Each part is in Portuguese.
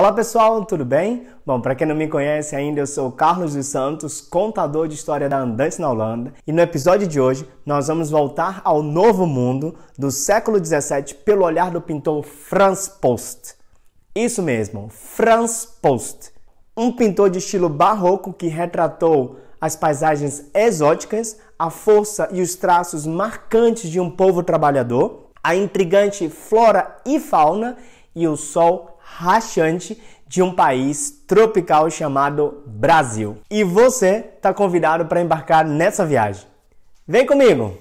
Olá pessoal, tudo bem? Bom, para quem não me conhece ainda, eu sou Carlos dos Santos, contador de história da Andante na Holanda, e no episódio de hoje nós vamos voltar ao novo mundo do século XVII pelo olhar do pintor Franz Post. Isso mesmo, Franz Post, um pintor de estilo barroco que retratou as paisagens exóticas, a força e os traços marcantes de um povo trabalhador, a intrigante flora e fauna e o sol rachante de um país tropical chamado Brasil. E você está convidado para embarcar nessa viagem. Vem comigo!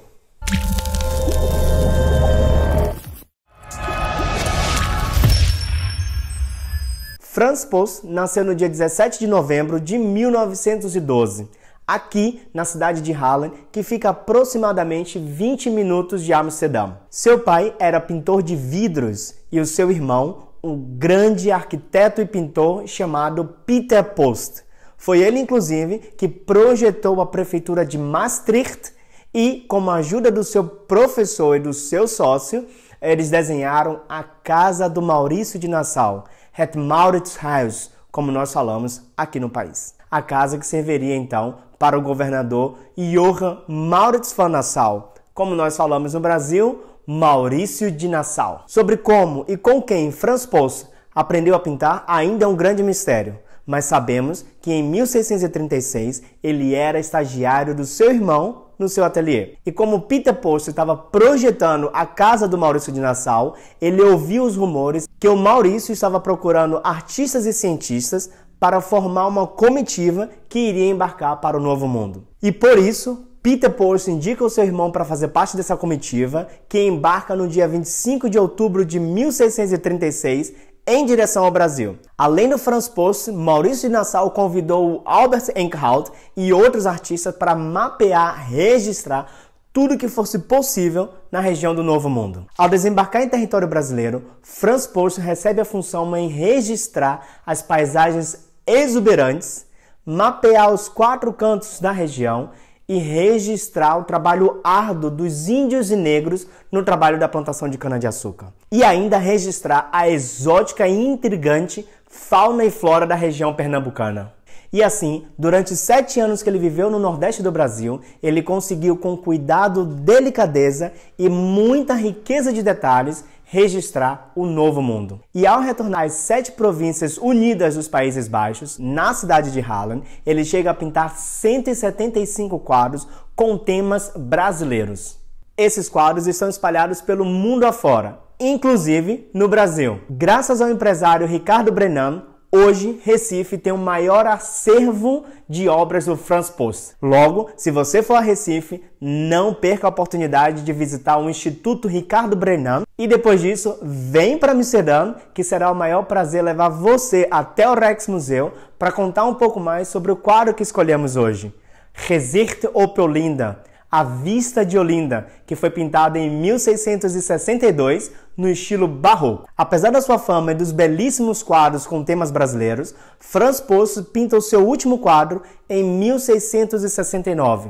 Franz Post nasceu no dia 17 de novembro de 1912, aqui na cidade de Haarlem, que fica aproximadamente 20 minutos de Amsterdã. Seu pai era pintor de vidros e o seu irmão, um grande arquiteto e pintor chamado Peter Post. Foi ele, inclusive, que projetou a prefeitura de Maastricht e, com a ajuda do seu professor e do seu sócio, eles desenharam a Casa do Maurício de Nassau, Het Mauritshuis, como nós falamos aqui no país. A casa que serviria então para o governador Johann Maurits van Nassau, como nós falamos no Brasil, Maurício de Nassau. Sobre como e com quem Franz Post aprendeu a pintar ainda é um grande mistério, mas sabemos que em 1636 ele era estagiário do seu irmão no seu ateliê. E como Peter Post estava projetando a casa do Maurício de Nassau, ele ouviu os rumores que o Maurício estava procurando artistas e cientistas para formar uma comitiva que iria embarcar para o Novo Mundo. E por isso, Peter Post indica o seu irmão para fazer parte dessa comitiva, que embarca no dia 25 de outubro de 1636 em direção ao Brasil. Além do Franz Post, Maurício de Nassau convidou Albert Enkhout e outros artistas para mapear, registrar tudo que fosse possível na região do Novo Mundo. Ao desembarcar em território brasileiro, Franz Post recebe a função em registrar as paisagens exuberantes, mapear os quatro cantos da região e registrar o trabalho árduo dos índios e negros no trabalho da plantação de cana-de-açúcar. E ainda registrar a exótica e intrigante fauna e flora da região pernambucana. E assim, durante sete anos que ele viveu no Nordeste do Brasil, ele conseguiu, com cuidado, delicadeza e muita riqueza de detalhes, registrar o novo mundo. E ao retornar às sete províncias unidas dos Países Baixos, na cidade de Halland, ele chega a pintar 175 quadros com temas brasileiros. Esses quadros estão espalhados pelo mundo afora, inclusive no Brasil. Graças ao empresário Ricardo Brenan, Hoje, Recife tem o maior acervo de obras do Franz Post. Logo, se você for a Recife, não perca a oportunidade de visitar o Instituto Ricardo Brennan. E depois disso, vem para Amsterdã, que será o maior prazer levar você até o Rex Museu para contar um pouco mais sobre o quadro que escolhemos hoje. Gezicht op Olinda, a vista de Olinda, que foi pintada em 1662 no estilo barroco. Apesar da sua fama e dos belíssimos quadros com temas brasileiros, Franz Post pinta o seu último quadro em 1669.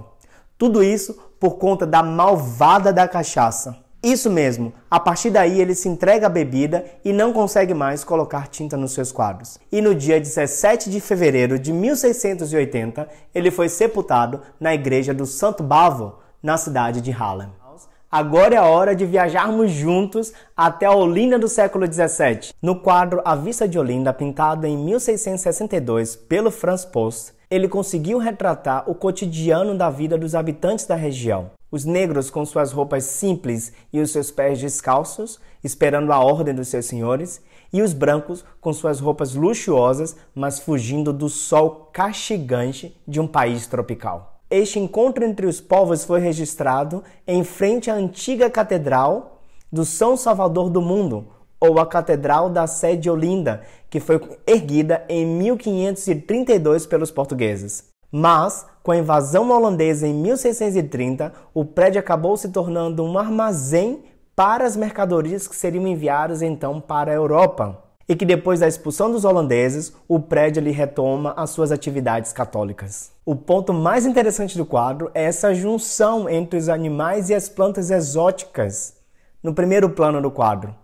Tudo isso por conta da malvada da cachaça. Isso mesmo, a partir daí ele se entrega à bebida e não consegue mais colocar tinta nos seus quadros. E no dia 17 de fevereiro de 1680, ele foi sepultado na igreja do Santo Bavo, na cidade de Haarlem. Agora é a hora de viajarmos juntos até a Olinda do século 17. No quadro A Vista de Olinda, pintado em 1662 pelo Franz Post, ele conseguiu retratar o cotidiano da vida dos habitantes da região. Os negros com suas roupas simples e os seus pés descalços, esperando a ordem dos seus senhores, e os brancos com suas roupas luxuosas, mas fugindo do sol castigante de um país tropical. Este encontro entre os povos foi registrado em frente à antiga Catedral do São Salvador do Mundo, ou a Catedral da Sé de Olinda, que foi erguida em 1532 pelos portugueses. Mas, com a invasão holandesa em 1630, o prédio acabou se tornando um armazém para as mercadorias que seriam enviadas então para a Europa e que depois da expulsão dos holandeses, o prédio ele retoma as suas atividades católicas. O ponto mais interessante do quadro é essa junção entre os animais e as plantas exóticas no primeiro plano do quadro.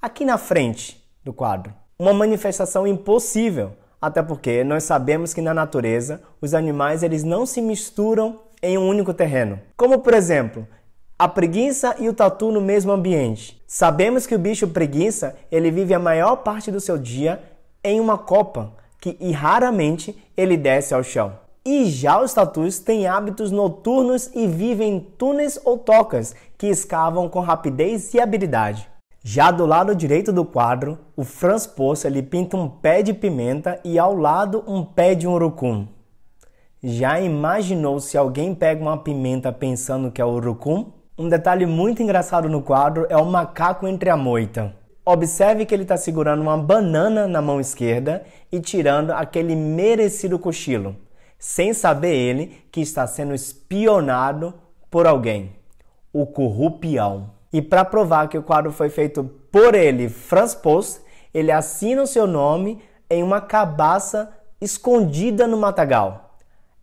Aqui na frente do quadro, uma manifestação impossível, até porque nós sabemos que na natureza os animais eles não se misturam em um único terreno. Como por exemplo, a preguiça e o tatu no mesmo ambiente. Sabemos que o bicho preguiça, ele vive a maior parte do seu dia em uma copa, que e raramente ele desce ao chão. E já os tatus têm hábitos noturnos e vivem em túneis ou tocas, que escavam com rapidez e habilidade. Já do lado direito do quadro, o Franz Poço ele pinta um pé de pimenta e ao lado um pé de urucum. Já imaginou se alguém pega uma pimenta pensando que é urucum? Um detalhe muito engraçado no quadro é o macaco entre a moita. Observe que ele está segurando uma banana na mão esquerda e tirando aquele merecido cochilo, sem saber ele que está sendo espionado por alguém o corrupião. E para provar que o quadro foi feito por ele, Franz Post, ele assina o seu nome em uma cabaça escondida no matagal.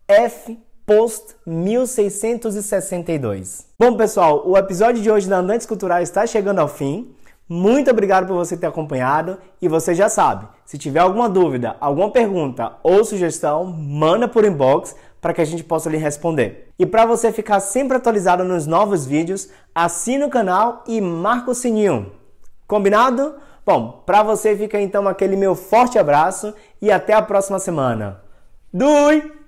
F. Post 1662. Bom, pessoal, o episódio de hoje da Andantes Culturais está chegando ao fim. Muito obrigado por você ter acompanhado e você já sabe, se tiver alguma dúvida, alguma pergunta ou sugestão, manda por inbox para que a gente possa lhe responder. E para você ficar sempre atualizado nos novos vídeos, assina o canal e marca o sininho. Combinado? Bom, para você fica então aquele meu forte abraço e até a próxima semana. Dui!